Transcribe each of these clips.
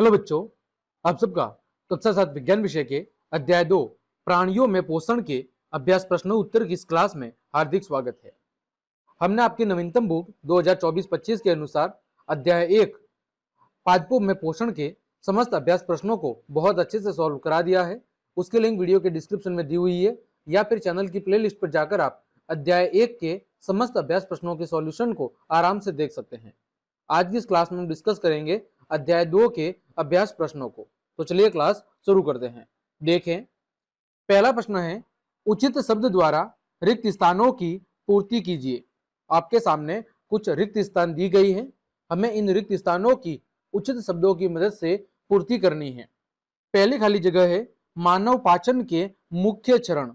hello बच्चों आप सबका कक्षा सात विज्ञान विषय के अध्याय दो प्राणियों में पोषण के अभ्यास प्रश्नों उत्तर की इस क्लास में हार्दिक स्वागत है हमने आपके नवीनतम बुक 2024-25 के अनुसार अध्याय एक पादपों में पोषण के समस्त अभ्यास प्रश्नों को बहुत अच्छे से सॉल्व करा दिया है उसके लिंक वीडियो के डिस्क्रिप्शन में दी हुई है या फिर चैनल की प्ले पर जाकर आप अध्याय एक के समस्त अभ्यास प्रश्नों के सॉल्यूशन को आराम से देख सकते हैं आज की इस क्लास में हम डिस्कस करेंगे अध्याय दो के अभ्यास प्रश्नों को तो चलिए क्लास शुरू करते हैं देखें पहला प्रश्न है उचित शब्द द्वारा रिक्त स्थानों की पूर्ति कीजिए आपके सामने कुछ रिक्त स्थान दी गई है हमें इन रिक्त स्थानों की उचित शब्दों की मदद से पूर्ति करनी है पहली खाली जगह है मानव पाचन के मुख्य चरण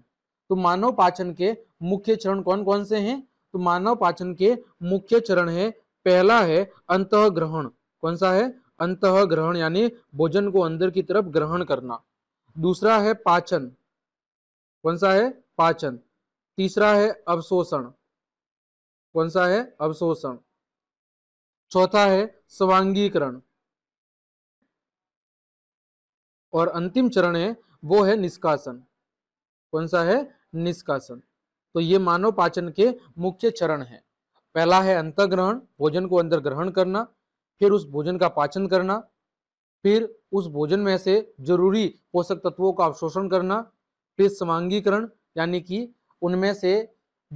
तो मानव पाचन के मुख्य चरण कौन कौन से हैं तो मानव पाचन के मुख्य चरण है पहला है अंत ग्रहण कौन सा है अंत ग्रहण यानी भोजन को अंदर की तरफ ग्रहण करना दूसरा है पाचन कौन सा है पाचन तीसरा है अवशोषण कौन सा है अवशोषण चौथा है स्वांगीकरण और अंतिम चरण है वो है निष्कासन कौन सा है निष्कासन तो ये मानव पाचन के मुख्य चरण है पहला है अंतग्रहण भोजन को अंदर ग्रहण करना फिर उस भोजन का पाचन करना फिर उस भोजन में से जरूरी पोषक तत्वों का अवशोषण करना फिर समांगीकरण यानी कि उनमें से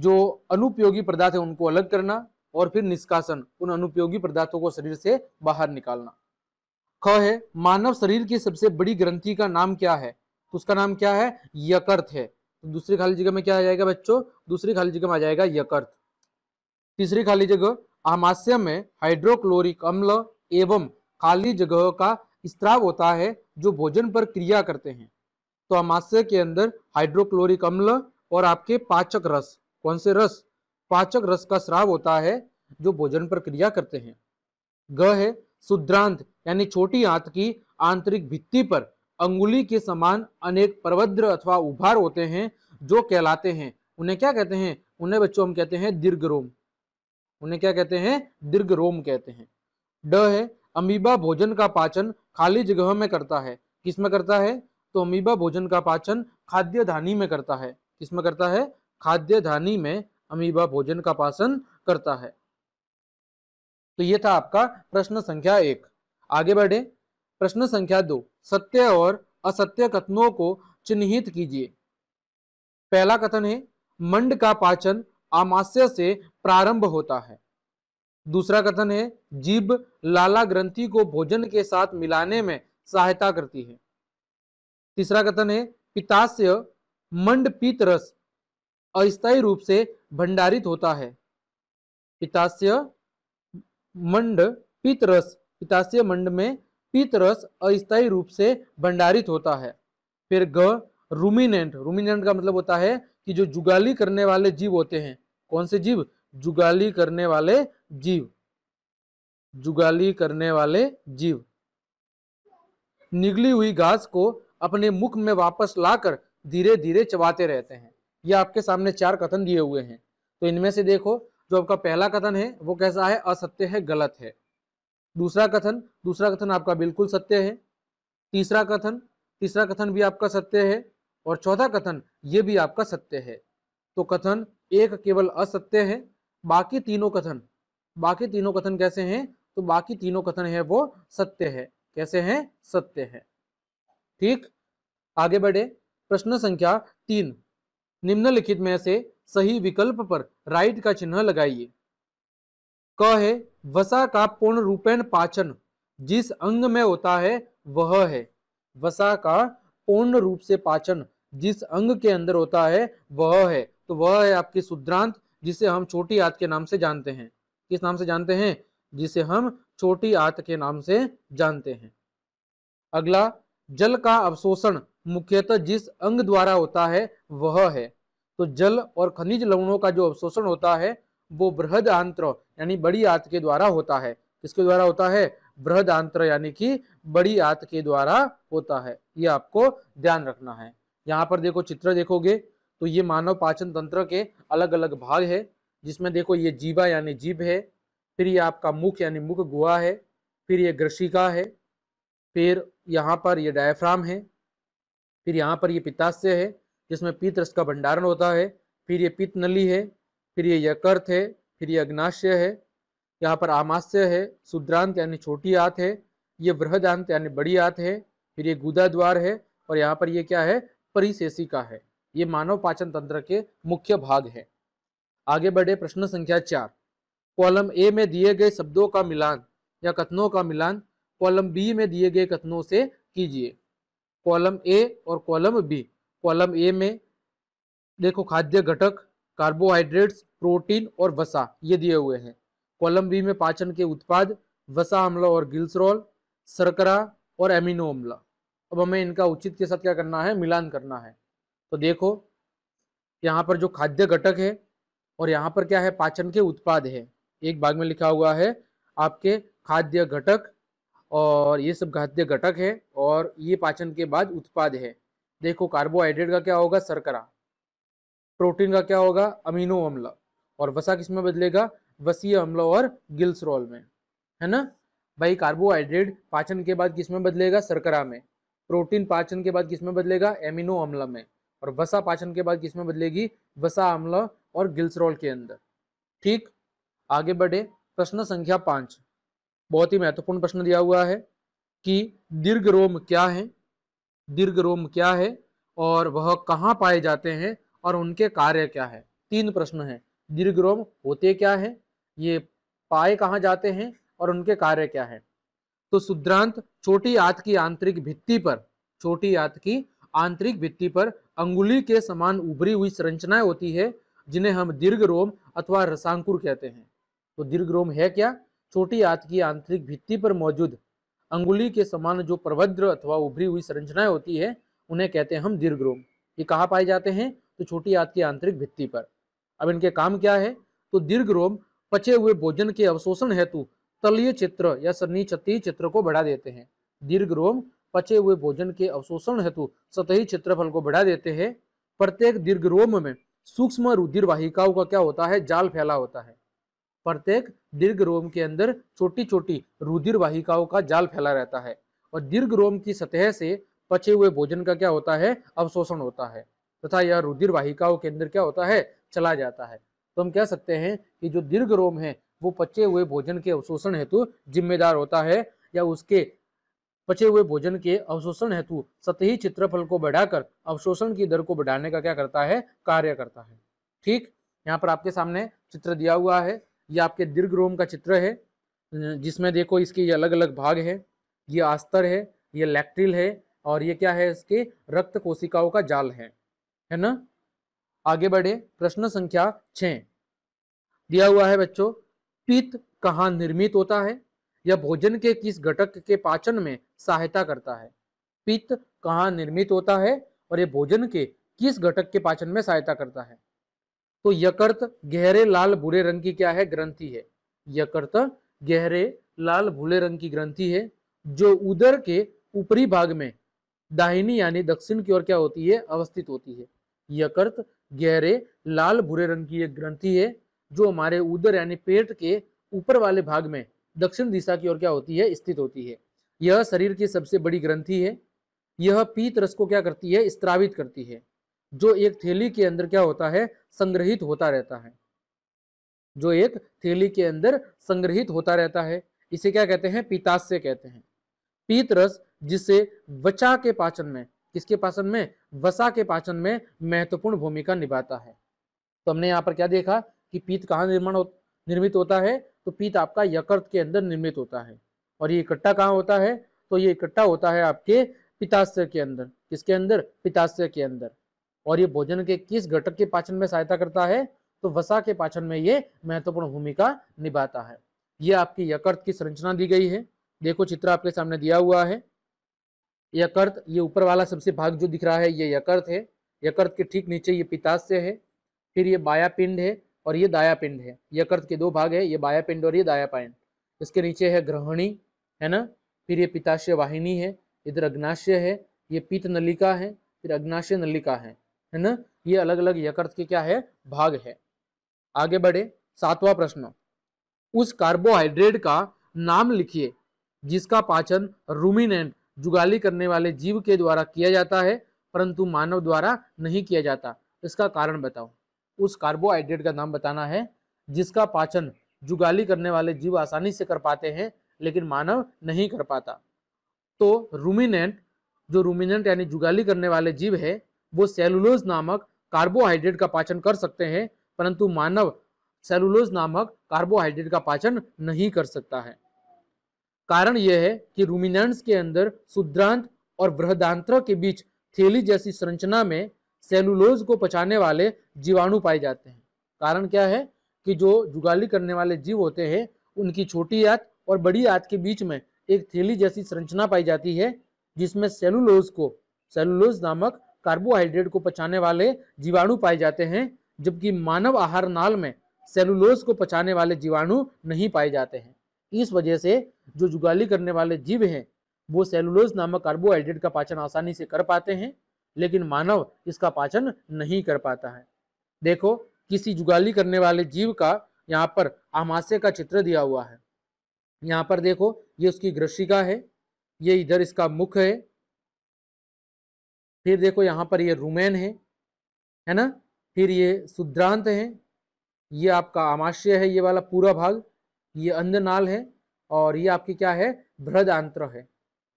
जो अनुपयोगी पदार्थ है उनको अलग करना और फिर निष्कासन उन अनुपयोगी पदार्थों को शरीर से बाहर निकालना ख है मानव शरीर की सबसे बड़ी ग्रंथि का नाम क्या है तो उसका नाम क्या है यकर्थ है तो दूसरी खाली जगह में क्या आ जाएगा बच्चों दूसरी खाली जगह में आ जाएगा यकर्थ तीसरी खाली जगह आमाशय में हाइड्रोक्लोरिक अम्ल एवं खाली जगह का स्त्राव होता है जो भोजन पर क्रिया करते हैं तो अमाशय के अंदर हाइड्रोक्लोरिक अम्ल और आपके पाचक रस कौन से रस पाचक रस का स्राव होता है जो भोजन पर क्रिया करते हैं ग है शुद्रांत यानी छोटी आंत की आंतरिक भित्ति पर अंगुली के समान अनेक प्रवद्र अथवा उभार होते हैं जो कहलाते हैं उन्हें क्या कहते हैं उन्हें बच्चों हम कहते हैं दीर्घ रोम उन्हें क्या कहते हैं दीर्घ रोम कहते हैं ड है अमीबा भोजन का पाचन खाली जगह में करता है किसमें करता है तो अमीबा भोजन का पाचन खाद्य धानी में करता है किसमें करता है खाद्य धानी में अमीबा भोजन का पाचन करता है तो ये था आपका प्रश्न संख्या एक आगे बढ़े प्रश्न संख्या दो सत्य और असत्य कथनों को चिन्हित कीजिए पहला कथन है मंड का पाचन आमाशय से प्रारंभ होता है दूसरा कथन है जीभ लाला ग्रंथि को भोजन के साथ मिलाने में सहायता करती है तीसरा कथन है पितास्य मंड पीत रस अस्थायी रूप से भंडारित होता है पितास्य मंड पीत रस पितास्य मंड में पीत रस अस्थायी रूप से भंडारित होता है फिर ग रूमिनेंट रूमिनेंट का मतलब होता है कि जो जुगाली करने वाले जीव होते हैं कौन से जीव जुगाली करने वाले जीव जुगाली करने वाले जीव निगली हुई घास को अपने मुख में वापस लाकर धीरे धीरे चबाते रहते हैं ये आपके सामने चार कथन दिए हुए हैं तो इनमें से देखो जो आपका पहला कथन है वो कैसा है असत्य है गलत है दूसरा कथन दूसरा कथन आपका बिल्कुल सत्य है तीसरा कथन तीसरा कथन भी आपका सत्य है और चौथा कथन ये भी आपका सत्य है तो कथन एक केवल असत्य है बाकी तीनों कथन बाकी तीनों कथन कैसे हैं तो बाकी तीनों कथन है वो सत्य है कैसे हैं सत्य है ठीक आगे बढ़े प्रश्न संख्या तीन निम्नलिखित में से सही विकल्प पर राइट का चिन्ह लगाइए क है वसा का पूर्ण रूपेण पाचन जिस अंग में होता है वह है वसा का पूर्ण रूप से पाचन जिस अंग के अंदर होता है वह है तो वह है आपके शुद्रांत जिसे हम छोटी आत के नाम से जानते हैं किस नाम से जानते हैं जिसे हम छोटी आत के नाम से जानते हैं अगला जल का अवशोषण मुख्यतः जिस अंग द्वारा होता है वह है तो जल और खनिज लवणों का जो अवशोषण होता है वो बृहद आंत्र यानी बड़ी आत के द्वारा होता है किसके द्वारा होता है बृहद आंत्र यानी कि बड़ी आत के द्वारा होता है ये आपको ध्यान रखना है यहाँ पर देखो चित्र देखोगे तो ये मानव पाचन तंत्र के अलग अलग भाग है जिसमें देखो ये जीवा यानी जीभ है फिर ये आपका मुख यानी मुख गुहा है फिर ये ग्रसिका है फिर यहाँ पर ये डायफ्राम है फिर यहाँ पर ये पित्ताशय है जिसमें पित्त रस का भंडारण होता है फिर ये पित्त नली है फिर ये यकर्त है फिर ये अग्नाशय है यहाँ पर आमाशय है शुद्रांत यानी छोटी आत है ये बृहदांत यानी बड़ी आत है फिर ये गुदा द्वार है और यहाँ पर ये क्या है परिशेषिका है ये मानव पाचन तंत्र के मुख्य भाग है आगे बढ़े प्रश्न संख्या चार कॉलम ए में दिए गए शब्दों का मिलान या कथनों का मिलान कॉलम बी में दिए गए कथनों से कीजिए कॉलम ए और कॉलम बी कॉलम ए में देखो खाद्य घटक कार्बोहाइड्रेट्स प्रोटीन और वसा ये दिए हुए हैं कॉलम बी में पाचन के उत्पाद वसा अम्ल और गिल्सरॉल सरकरा और एमिनो अम्ला अब हमें इनका उचित के साथ क्या करना है मिलान करना है तो देखो यहाँ पर जो खाद्य घटक है और यहाँ पर क्या है पाचन के उत्पाद है एक भाग में लिखा हुआ है आपके खाद्य घटक और ये सब खाद्य घटक है और ये पाचन के बाद उत्पाद है देखो कार्बोहाइड्रेट का क्या होगा सरकरा प्रोटीन का क्या होगा अमीनो अम्ल और वसा किस में बदलेगा वसीय अम्ल और रोल में है ना भाई कार्बोहाइड्रेट पाचन के बाद किसमें बदलेगा सरकरा में प्रोटीन पाचन के बाद किसमें बदलेगा एमिनो अम्ल में और वसा पाचन के बाद किसमें बदलेगी वसा अम्ल और गिल्सरोल के अंदर ठीक आगे बढ़े प्रश्न संख्या पांच बहुत ही महत्वपूर्ण प्रश्न दिया हुआ है कि दीर्घ रोम क्या है दीर्घ रोम क्या है और वह कहाँ पाए जाते हैं और उनके कार्य क्या है तीन प्रश्न हैं दीर्घ रोम होते क्या है ये पाए कहाँ जाते हैं और उनके कार्य क्या है तो शुद्रांत छोटी आत की आंतरिक भित्ति पर छोटी आत की आंतरिक भित्ति पर अंगुली के समान उभरी हुई संरचनाएं होती है जिन्हें हम दीर्घ रोम अथवा रसांकुर कहते हैं तो दीर्घ रोम है क्या छोटी आत की आंतरिक भित्ति पर मौजूद अंगुली के समान जो प्रभद्र अथवा उभरी हुई संरचनाएं होती है उन्हें कहते हैं हम दीर्घ रोम ये कहा पाए जाते हैं तो छोटी आत की आंतरिक भित्ति पर अब इनके काम क्या है तो दीर्घ रोम पचे हुए भोजन के अवशोषण हेतु तलीय चित्र या सन्निचतीय चित्र को बढ़ा देते हैं दीर्घ रोम पचे हुए भोजन के अवशोषण हेतु सतही चित्रफल को बढ़ा देते हैं प्रत्येक दीर्घ रोम में सूक्ष्म रुधिर वाहिकाओं का क्या होता है जाल फैला होता है प्रत्येक दीर्घ रोम के अंदर छोटी छोटी रुधिर वाहिकाओं का जाल फैला रहता है और दीर्घ रोम की सतह से पचे हुए भोजन का क्या होता है अवशोषण होता है तथा यह रुधिर वाहिकाओं के अंदर क्या होता है चला जाता है तो हम कह सकते हैं कि जो दीर्घ रोम है वो पचे हुए भोजन के अवशोषण हेतु जिम्मेदार होता है या उसके पचे हुए भोजन के अवशोषण हेतु सतही चित्रफल को बढ़ाकर अवशोषण की दर को बढ़ाने का क्या करता है कार्य करता है ठीक यहाँ पर आपके सामने चित्र दिया हुआ है ये आपके दीर्घ रोम का चित्र है जिसमें देखो इसके ये अलग अलग भाग है ये आस्तर है ये लैक्ट्रिल है और ये क्या है इसके रक्त कोशिकाओं का जाल है है ना आगे बढ़े प्रश्न संख्या छ दिया हुआ है बच्चों पित्त कहाँ निर्मित होता है या भोजन के किस घटक के पाचन में सहायता करता है पित्त कहाँ निर्मित होता है और यह भोजन के किस घटक के पाचन में सहायता करता है तो यकृत गहरे लाल भूरे रंग की क्या है ग्रंथि है यकृत गहरे लाल भूरे रंग की ग्रंथि है जो उदर के ऊपरी भाग में दाहिनी यानी दक्षिण की ओर क्या होती है अवस्थित होती है यकृत गहरे लाल भूरे रंग की एक ग्रंथि है जो हमारे उदर यानी पेट के ऊपर वाले भाग में दक्षिण दिशा की ओर क्या होती है स्थित होती है यह शरीर की सबसे बड़ी ग्रंथि है यह पीत रस को क्या करती है स्त्रावित करती है जो एक थैली के अंदर क्या होता है संग्रहित होता रहता है जो एक थैली के अंदर संग्रहित होता रहता है इसे क्या कहते हैं पीतास्य कहते हैं पीत रस जिसे वचा के पाचन में किसके पाचन में वसा के पाचन में महत्वपूर्ण भूमिका निभाता है तो हमने यहाँ पर क्या देखा कि पीत कहाँ निर्माण हो, निर्मित होता है तो पीत आपका यकृत के अंदर निर्मित होता है और ये इकट्ठा कहाँ होता है तो ये इकट्ठा होता है आपके पिताशय के अंदर किसके अंदर पिताशय के अंदर और ये भोजन के किस घटक के पाचन में सहायता करता है तो वसा के पाचन में ये महत्वपूर्ण भूमिका निभाता है ये आपकी यकृत की संरचना दी गई है देखो चित्र आपके सामने दिया हुआ है यकृत ये ऊपर वाला सबसे भाग जो दिख रहा है ये यकृत है यकृत के ठीक नीचे ये पिताशय है फिर ये बाया पिंड है और ये दाया पिंड है यकृत के दो भाग है ये बाया पिंड और ये दाया पिंड इसके नीचे है ग्रहणी है ना फिर ये पिताशय वाहिनी है इधर अग्नाशय है ये पीत नलिका है फिर अग्नाशय नलिका है है ना ये अलग अलग यकृत के क्या है भाग है आगे बढ़े सातवां प्रश्न उस कार्बोहाइड्रेट का नाम लिखिए जिसका पाचन रूमिनेंट जुगाली करने वाले जीव के द्वारा किया जाता है परंतु मानव द्वारा नहीं किया जाता इसका कारण बताओ उस कार्बोहाइड्रेट का नाम बताना है जिसका पाचन जुगाली करने वाले जीव आसानी से कर पाते हैं लेकिन मानव नहीं कर पाता तो रूमिनेंट जो रूमिनेंट यानी जुगाली करने वाले जीव है वो सेलुलोज नामक कार्बोहाइड्रेट का पाचन कर सकते हैं परंतु मानव सेलुलोज नामक कार्बोहाइड्रेट का पाचन नहीं कर सकता है कारण यह है कि रूमिनेंट्स के अंदर शुद्रांत और बृहदांत्र के बीच थैली जैसी संरचना में सेलुलोज को पचाने वाले जीवाणु पाए जाते हैं कारण क्या है कि जो जुगाली करने वाले जीव होते हैं उनकी छोटी आंत और बड़ी आंत के बीच में एक थैली जैसी संरचना पाई जाती है जिसमें सेलुलोज को सेलुलोज नामक कार्बोहाइड्रेट को पचाने वाले जीवाणु पाए जाते हैं जबकि मानव आहार नाल में सेलुलोज को पचाने वाले जीवाणु नहीं पाए जाते हैं इस वजह से जो जुगाली करने वाले जीव हैं वो सेलुलोज नामक कार्बोहाइड्रेट का पाचन आसानी से कर पाते हैं लेकिन मानव इसका पाचन नहीं कर पाता है देखो किसी जुगाली करने वाले जीव का यहाँ पर आमाशय का चित्र दिया हुआ है यहाँ पर देखो ये उसकी ग्रशिका है ये इधर इसका मुख है फिर देखो यहाँ पर ये रुमेन है है ना फिर ये शुद्रांत है ये आपका आमाशय है ये वाला पूरा भाग ये अंधनाल है और ये आपकी क्या है आंत्र है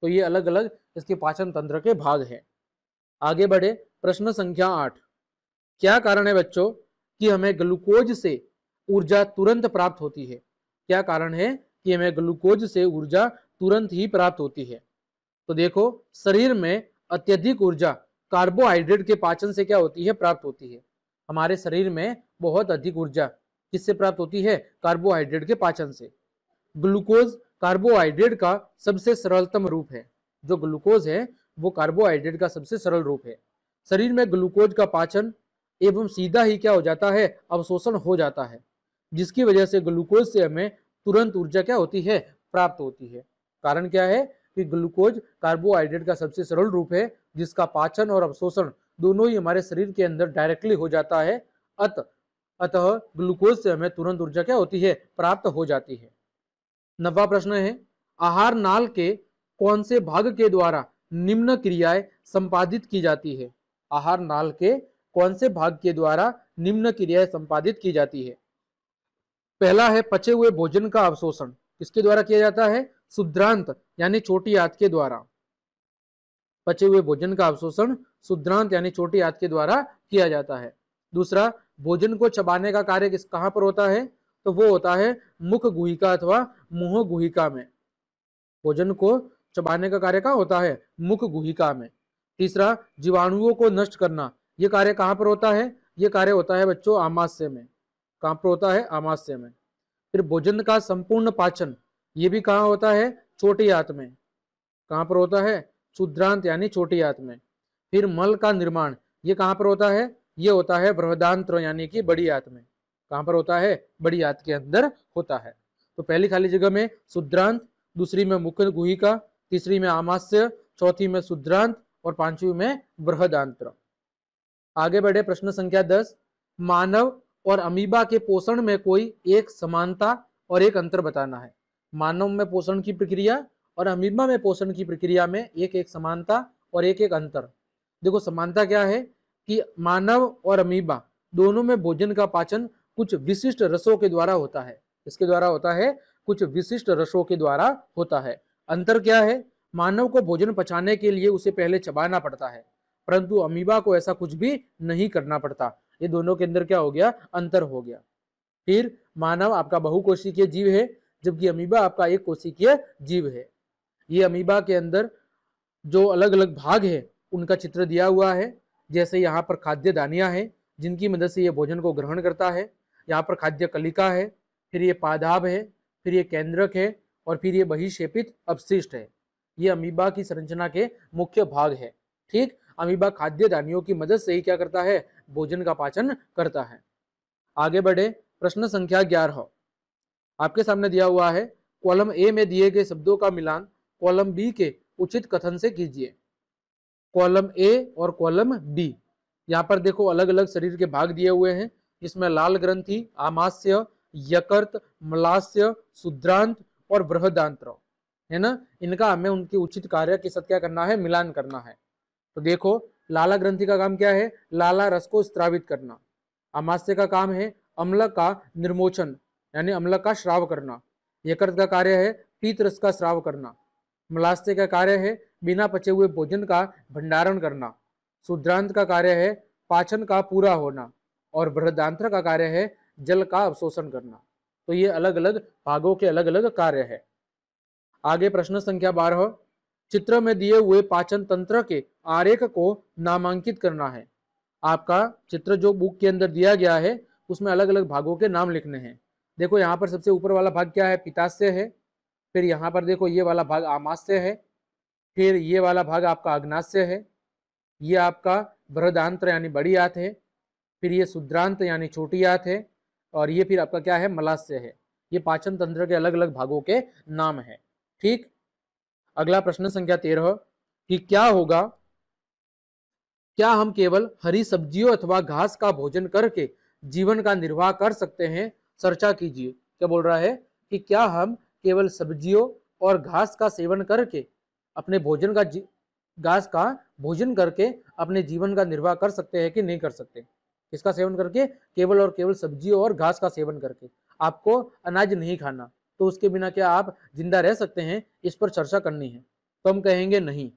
तो ये अलग अलग इसके पाचन तंत्र के भाग हैं आगे बढ़े प्रश्न संख्या आठ क्या कारण है बच्चों कि हमें ग्लूकोज से ऊर्जा तुरंत प्राप्त होती है क्या कारण है कि हमें ग्लूकोज से ऊर्जा तुरंत ही प्राप्त होती है तो देखो शरीर में अत्यधिक ऊर्जा कार्बोहाइड्रेट के पाचन से क्या होती है प्राप्त होती है हमारे शरीर में बहुत अधिक ऊर्जा किससे प्राप्त होती है कार्बोहाइड्रेट के पाचन से ग्लूकोज कार्बोहाइड्रेट का सबसे सरलतम रूप है जो ग्लूकोज है वो कार्बोहाइड्रेट का सबसे सरल रूप है शरीर में ग्लूकोज का पाचन एवं सीधा ही क्या हो जाता है अवशोषण हो जाता है जिसकी वजह से ग्लूकोज से हमें तुरंत ऊर्जा क्या होती है प्राप्त होती है कारण क्या है कि ग्लूकोज कार्बोहाइड्रेट का सबसे सरल रूप है जिसका पाचन और अवशोषण दोनों ही हमारे शरीर के अंदर डायरेक्टली हो जाता है अत अतः ग्लूकोज से हमें तुरंत ऊर्जा क्या होती है प्राप्त हो जाती है नवा प्रश्न है आहार नाल के कौन से भाग के द्वारा निम्न क्रियाएं संपादित की जाती है आहार नाल के कौन से भाग के द्वारा निम्न क्रियाएं संपादित की जाती है पहला है पचे हुए भोजन का अवशोषण किसके द्वारा किया जाता है शुद्रांत यानी छोटी आंत के द्वारा पचे हुए भोजन का अवशोषण शुद्रांत यानी छोटी आंत के द्वारा किया जाता है दूसरा भोजन को चबाने का कार्य किस कहां पर होता है तो वो होता है मुख गुहिका अथवा मुंह गुहिका में भोजन को चबाने का कार्य कहाँ होता है मुख गुहिका में तीसरा जीवाणुओं को नष्ट करना यह कार्य कहाँ पर होता है यह कार्य होता है बच्चों आमाशय में कहाँ पर होता है आमाशय में फिर भोजन का संपूर्ण पाचन ये भी कहाँ होता है छोटी आंत में कहाँ पर होता है क्षुद्रांत यानी छोटी आंत में फिर मल का निर्माण ये कहाँ पर होता है ये होता है बृहदांत्र यानी कि बड़ी आंत में कहाँ पर होता है बड़ी आत के अंदर होता है तो पहली खाली जगह में शुद्रांत दूसरी में मुख गुहिका तीसरी में आमास्य चौथी में शुद्रांत और पांचवी में बृहदांत्र आगे बढ़े प्रश्न संख्या दस मानव और अमीबा के पोषण में कोई एक समानता और एक अंतर बताना है मानव में पोषण की प्रक्रिया और अमीबा में पोषण की प्रक्रिया में एक एक समानता और एक एक अंतर देखो समानता क्या है कि मानव और अमीबा दोनों में भोजन का पाचन कुछ विशिष्ट रसों के द्वारा होता है इसके द्वारा होता है कुछ विशिष्ट रसों के द्वारा होता है अंतर क्या है मानव को भोजन पचाने के लिए उसे पहले चबाना पड़ता है परंतु अमीबा को ऐसा कुछ भी नहीं करना पड़ता ये दोनों के अंदर क्या हो गया अंतर हो गया फिर मानव आपका बहुकोशिकीय जीव है जबकि अमीबा आपका एक कोशिकीय जीव है ये अमीबा के अंदर जो अलग अलग भाग है उनका चित्र दिया हुआ है जैसे यहाँ पर खाद्य दानिया है जिनकी मदद से ये भोजन को ग्रहण करता है यहाँ पर खाद्य कलिका है फिर ये पादाब है फिर ये केंद्रक है और फिर ये बहिशेपित अपशिष्ट है ये अमीबा की संरचना के मुख्य भाग है ठीक अमीबा खाद्य दानियों की मदद से ही क्या करता है भोजन का पाचन करता है आगे बढ़े प्रश्न संख्या ग्यारह आपके सामने दिया हुआ है कॉलम ए में दिए गए शब्दों का मिलान कॉलम बी के उचित कथन से कीजिए कॉलम ए और कॉलम बी यहाँ पर देखो अलग अलग शरीर के भाग दिए हुए हैं जिसमें लाल ग्रंथि आमास्य यकर्त मलास्य शुद्रांत और बृहदांत्र है ना इनका हमें उनके उचित कार्य के साथ क्या करना है मिलान करना है तो देखो लाला ग्रंथि का काम क्या है लाला रस को स्त्रावित करना अमास्य का काम है अम्ल का निर्मोचन यानी अम्ल का श्राव करना यकृत का कार्य है पीत रस का श्राव करना मलास्य का कार्य है बिना पचे हुए भोजन का भंडारण करना शुद्रांत का कार्य है पाचन का पूरा होना और बृहदांत्र का कार्य है जल का अवशोषण करना तो ये अलग अलग भागों के अलग अलग कार्य है आगे प्रश्न संख्या बारह चित्र में दिए हुए पाचन तंत्र के आरेख को नामांकित करना है आपका चित्र जो बुक के अंदर दिया गया है उसमें अलग अलग भागों के नाम लिखने हैं देखो यहाँ पर सबसे ऊपर वाला भाग क्या है पिताश्य है फिर यहाँ पर देखो ये वाला भाग आमाश्य है फिर ये वाला भाग आपका अग्नाश्य है ये आपका बृहदांत यानी बड़ी आत है फिर ये शुद्रांत यानी छोटी आत है और ये फिर आपका क्या है मलास्य है ये पाचन तंत्र के अलग अलग भागों के नाम है ठीक अगला प्रश्न संख्या तेरह कि क्या होगा क्या हम केवल हरी सब्जियों अथवा घास का भोजन करके जीवन का निर्वाह कर सकते हैं चर्चा कीजिए क्या बोल रहा है कि क्या हम केवल सब्जियों और घास का सेवन करके अपने भोजन का घास का भोजन करके अपने जीवन का निर्वाह कर सकते हैं कि नहीं कर सकते किसका सेवन करके केवल और केवल सब्जी और घास का सेवन करके आपको अनाज नहीं खाना तो उसके बिना क्या आप जिंदा रह सकते हैं इस पर चर्चा करनी है तो हम कहेंगे नहीं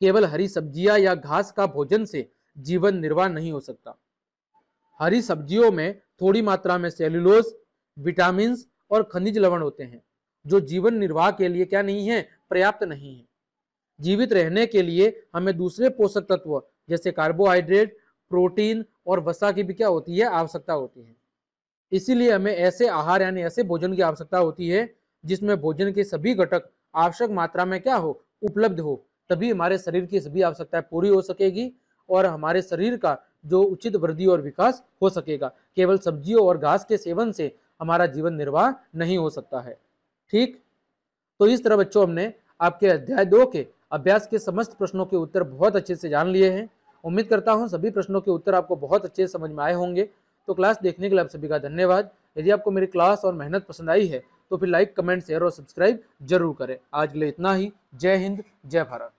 केवल हरी सब्जियां या घास का भोजन से जीवन निर्वाह नहीं हो सकता हरी सब्जियों में थोड़ी मात्रा में सेल्युलोज विटामिन और खनिज लवण होते हैं जो जीवन निर्वाह के लिए क्या नहीं है पर्याप्त नहीं है जीवित रहने के लिए हमें दूसरे पोषक तत्व जैसे कार्बोहाइड्रेट प्रोटीन और वसा की भी क्या होती है आवश्यकता होती है इसीलिए हमें ऐसे आहार यानी ऐसे भोजन की आवश्यकता होती है जिसमें भोजन के सभी घटक आवश्यक मात्रा में क्या हो उपलब्ध हो तभी हमारे शरीर की सभी आवश्यकताएं पूरी हो सकेगी और हमारे शरीर का जो उचित वृद्धि और विकास हो सकेगा केवल सब्जियों और घास के सेवन से हमारा जीवन निर्वाह नहीं हो सकता है ठीक तो इस तरह बच्चों हमने आपके अध्याय दो के अभ्यास के समस्त प्रश्नों के उत्तर बहुत अच्छे से जान लिए हैं उम्मीद करता हूँ सभी प्रश्नों के उत्तर आपको बहुत अच्छे समझ में आए होंगे तो क्लास देखने के लिए आप सभी का धन्यवाद यदि आपको मेरी क्लास और मेहनत पसंद आई है तो फिर लाइक कमेंट शेयर और सब्सक्राइब जरूर करें आज के लिए इतना ही जय हिंद जय भारत